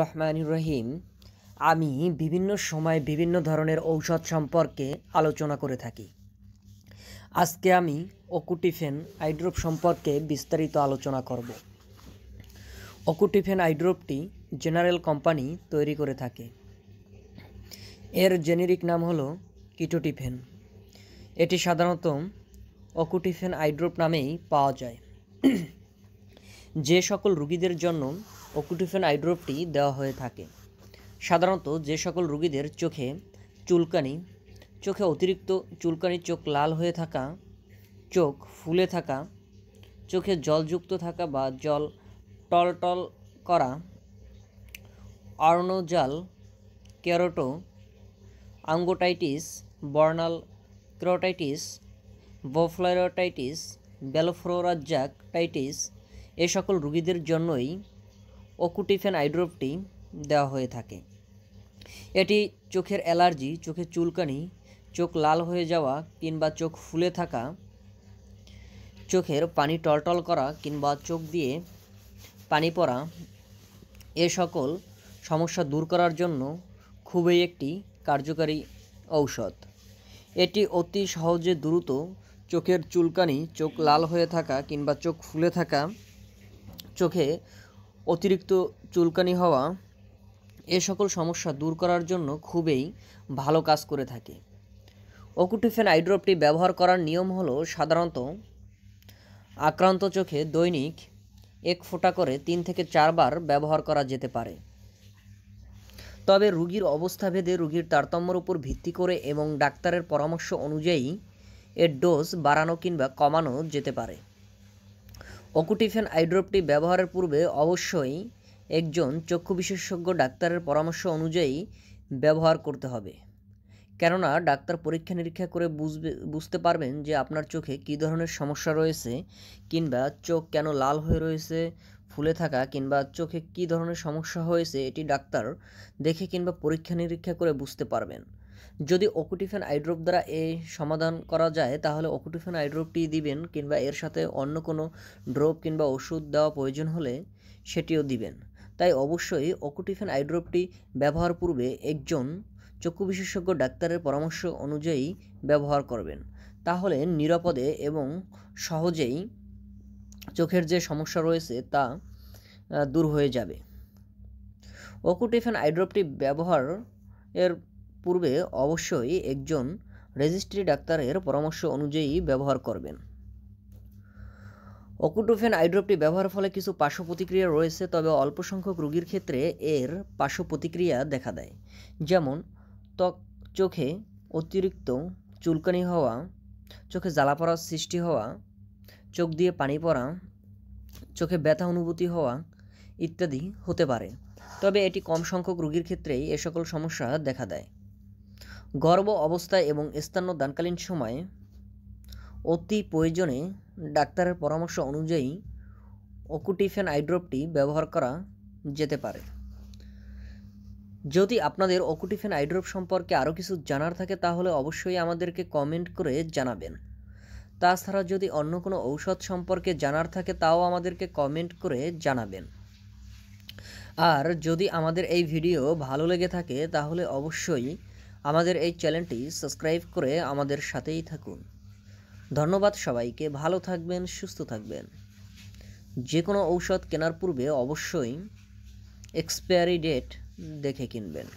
রহমান রহিম আমি বিভিন্ন সময় বিভিন্ন ধরনের ঔষধ সম্পর্কে আলোচনা করে থাকি আজকে আমি ওকুটিফেন আইড্রোপ সম্পর্কে বিস্তারিত আলোচনা করব ওকুটিফেন আইড্রোপটি জেনারেল কোম্পানি তৈরি করে থাকে এর জেনেরিক নাম হলো কিটোটিফেন এটি সাধারণত অকুটিফেন আইড্রোপ নামেই পাওয়া যায় যে সকল রুগীদের জন্য অকুটিফেন আইড্রপটি দেওয়া হয়ে থাকে সাধারণত যে সকল রুগীদের চোখে চুলকানি চোখে অতিরিক্ত চুলকানি চোখ লাল হয়ে থাকা চোখ ফুলে থাকা চোখে জলযুক্ত থাকা বা জল টলটল করা অর্ণজাল ক্যারোটো আঙ্গোটাইটিস বর্নাল ক্রোটাইটিস বোফ্লোরোটাইটিস বেলফ্লোরাজ্জাকটাইটিস এ সকল রুগীদের জন্যই অকুটিফেন আইড্রপটি দেওয়া হয়ে থাকে এটি চোখের অ্যালার্জি চোখের চুলকানি চোখ লাল হয়ে যাওয়া কিংবা চোখ ফুলে থাকা চোখের পানি টলটল করা কিংবা চোখ দিয়ে পানি পড়া এ সকল সমস্যা দূর করার জন্য খুবই একটি কার্যকারী ঔষধ এটি অতি সহজে দ্রুত চোখের চুলকানি চোখ লাল হয়ে থাকা কিংবা চোখ ফুলে থাকা চোখে অতিরিক্ত চুলকানি হওয়া এ সকল সমস্যা দূর করার জন্য খুবই ভালো কাজ করে থাকে ওকুটিফেন আইড্রপটি ব্যবহার করার নিয়ম হল সাধারণত আক্রান্ত চোখে দৈনিক এক ফোঁটা করে তিন থেকে চারবার ব্যবহার করা যেতে পারে তবে রুগীর অবস্থাভেদে রুগীর তারতম্যর উপর ভিত্তি করে এবং ডাক্তারের পরামর্শ অনুযায়ী এর ডোজ বাড়ানো কিংবা কমানো যেতে পারে অকুটিফেন আইড্রপটি ব্যবহারের পূর্বে অবশ্যই একজন চক্ষু বিশেষজ্ঞ ডাক্তারের পরামর্শ অনুযায়ী ব্যবহার করতে হবে কেননা ডাক্তার পরীক্ষা নিরীক্ষা করে বুঝবে বুঝতে পারবেন যে আপনার চোখে কী ধরনের সমস্যা রয়েছে কিংবা চোখ কেন লাল হয়ে রয়েছে ফুলে থাকা কিংবা চোখে কী ধরনের সমস্যা হয়েছে এটি ডাক্তার দেখে কিংবা পরীক্ষা নিরীক্ষা করে বুঝতে পারবেন যদি অকুটিফেন আইড্রপ দ্বারা এই সমাধান করা যায় তাহলে অকুটিফেন আইড্রপটি দিবেন কিংবা এর সাথে অন্য কোনো ড্রপ কিংবা ওষুধ দেওয়া প্রয়োজন হলে সেটিও দিবেন তাই অবশ্যই অকুটিফেন আইড্রপটি ব্যবহার পূর্বে একজন চক্ষু বিশেষজ্ঞ ডাক্তারের পরামর্শ অনুযায়ী ব্যবহার করবেন তাহলে নিরাপদে এবং সহজেই চোখের যে সমস্যা রয়েছে তা দূর হয়ে যাবে ওকুটিফেন আইড্রপটি ব্যবহার এর পূর্বে অবশ্যই একজন রেজিস্ট্রি ডাক্তারের পরামর্শ অনুযায়ী ব্যবহার করবেন অকুটোফেন আইড্রপটি ব্যবহার ফলে কিছু পার্শ্ব প্রতিক্রিয়া রয়েছে তবে অল্প সংখ্যক রোগীর ক্ষেত্রে এর পার্শ্ব প্রতিক্রিয়া দেখা দেয় যেমন ত্বক চোখে অতিরিক্ত চুলকানি হওয়া চোখে পড়ার সৃষ্টি হওয়া চোখ দিয়ে পানি পড়া চোখে ব্যথা অনুভূতি হওয়া ইত্যাদি হতে পারে তবে এটি কম সংখ্যক রোগীর ক্ষেত্রেই এ সকল সমস্যা দেখা দেয় গর্ব অবস্থায় এবং স্থানদানকালীন সময়ে অতি প্রয়োজনে ডাক্তারের পরামর্শ অনুযায়ী অকুটিফেন আইড্রপটি ব্যবহার করা যেতে পারে যদি আপনাদের অকুটিফেন আইড্রপ সম্পর্কে আরও কিছু জানার থাকে তাহলে অবশ্যই আমাদেরকে কমেন্ট করে জানাবেন তাছাড়া যদি অন্য কোনো ঔষধ সম্পর্কে জানার থাকে তাও আমাদেরকে কমেন্ট করে জানাবেন আর যদি আমাদের এই ভিডিও ভালো লেগে থাকে তাহলে অবশ্যই আমাদের এই চ্যানেলটি সাবস্ক্রাইব করে আমাদের সাথেই থাকুন ধন্যবাদ সবাইকে ভালো থাকবেন সুস্থ থাকবেন যে কোনো ঔষধ কেনার পূর্বে অবশ্যই এক্সপায়ারি ডেট দেখে কিনবেন